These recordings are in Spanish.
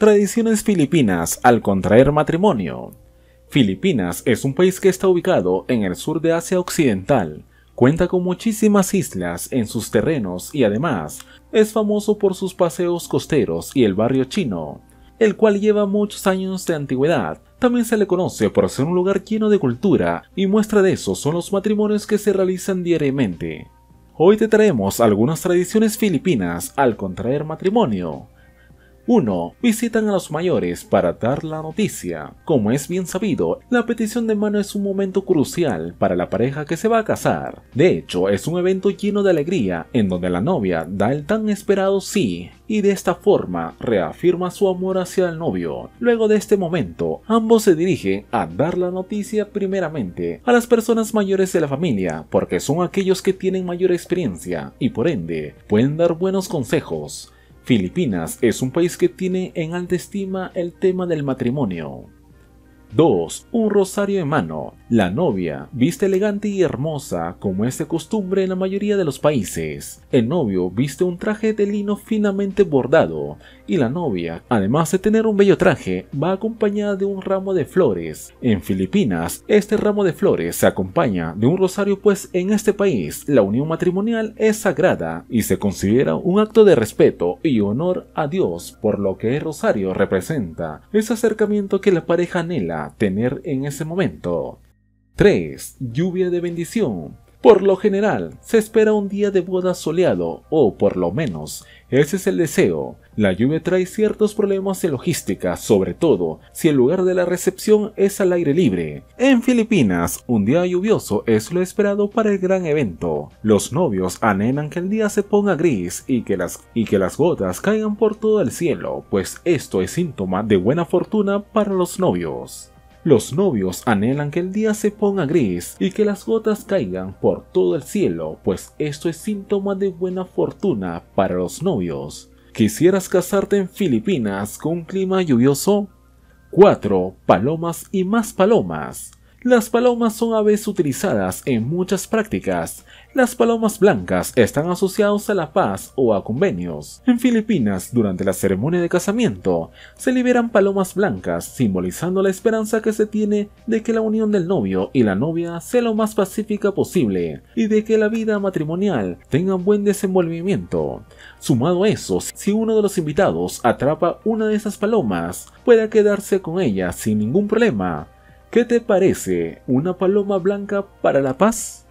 Tradiciones filipinas al contraer matrimonio. Filipinas es un país que está ubicado en el sur de Asia Occidental. Cuenta con muchísimas islas en sus terrenos y además es famoso por sus paseos costeros y el barrio chino, el cual lleva muchos años de antigüedad. También se le conoce por ser un lugar lleno de cultura y muestra de eso son los matrimonios que se realizan diariamente. Hoy te traemos algunas tradiciones filipinas al contraer matrimonio. 1. Visitan a los mayores para dar la noticia. Como es bien sabido, la petición de mano es un momento crucial para la pareja que se va a casar. De hecho, es un evento lleno de alegría en donde la novia da el tan esperado sí y de esta forma reafirma su amor hacia el novio. Luego de este momento, ambos se dirigen a dar la noticia primeramente a las personas mayores de la familia porque son aquellos que tienen mayor experiencia y por ende pueden dar buenos consejos Filipinas es un país que tiene en alta estima el tema del matrimonio. 2. Un rosario en mano. La novia viste elegante y hermosa, como es de costumbre en la mayoría de los países. El novio viste un traje de lino finamente bordado, y la novia, además de tener un bello traje, va acompañada de un ramo de flores. En Filipinas, este ramo de flores se acompaña de un rosario, pues en este país la unión matrimonial es sagrada y se considera un acto de respeto y honor a Dios, por lo que el rosario representa ese acercamiento que la pareja anhela tener en ese momento. 3. Lluvia de bendición. Por lo general, se espera un día de boda soleado, o por lo menos, ese es el deseo. La lluvia trae ciertos problemas de logística, sobre todo si el lugar de la recepción es al aire libre. En Filipinas, un día lluvioso es lo esperado para el gran evento. Los novios anhelan que el día se ponga gris y que las, y que las gotas caigan por todo el cielo, pues esto es síntoma de buena fortuna para los novios. Los novios anhelan que el día se ponga gris y que las gotas caigan por todo el cielo, pues esto es síntoma de buena fortuna para los novios. ¿Quisieras casarte en Filipinas con un clima lluvioso? 4. Palomas y más palomas. Las palomas son aves utilizadas en muchas prácticas. Las palomas blancas están asociadas a la paz o a convenios. En Filipinas, durante la ceremonia de casamiento, se liberan palomas blancas, simbolizando la esperanza que se tiene de que la unión del novio y la novia sea lo más pacífica posible y de que la vida matrimonial tenga buen desenvolvimiento. Sumado a eso, si uno de los invitados atrapa una de esas palomas, pueda quedarse con ella sin ningún problema ¿Qué te parece? ¿Una paloma blanca para la paz?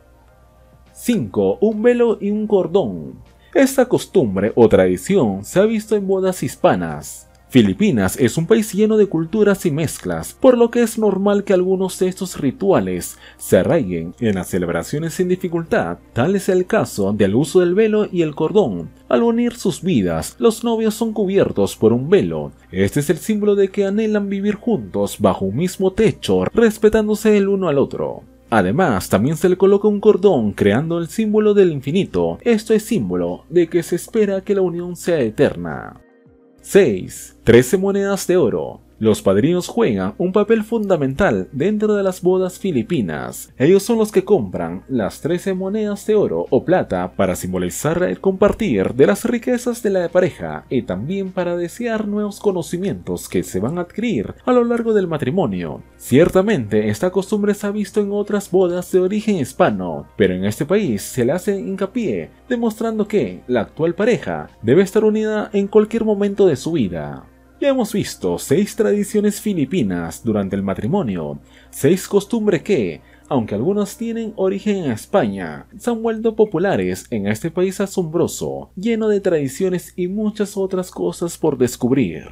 5. Un velo y un cordón. Esta costumbre o tradición se ha visto en bodas hispanas, Filipinas es un país lleno de culturas y mezclas, por lo que es normal que algunos de estos rituales se arraiguen en las celebraciones sin dificultad. Tal es el caso del uso del velo y el cordón. Al unir sus vidas, los novios son cubiertos por un velo. Este es el símbolo de que anhelan vivir juntos bajo un mismo techo, respetándose el uno al otro. Además, también se le coloca un cordón creando el símbolo del infinito. Esto es símbolo de que se espera que la unión sea eterna. 6. 13 monedas de oro. Los padrinos juegan un papel fundamental dentro de las bodas filipinas. Ellos son los que compran las 13 monedas de oro o plata para simbolizar el compartir de las riquezas de la pareja y también para desear nuevos conocimientos que se van a adquirir a lo largo del matrimonio. Ciertamente, esta costumbre se ha visto en otras bodas de origen hispano, pero en este país se le hace hincapié, demostrando que la actual pareja debe estar unida en cualquier momento de su vida. Ya hemos visto seis tradiciones filipinas durante el matrimonio, seis costumbres que, aunque algunas tienen origen en España, se han vuelto populares en este país asombroso, lleno de tradiciones y muchas otras cosas por descubrir.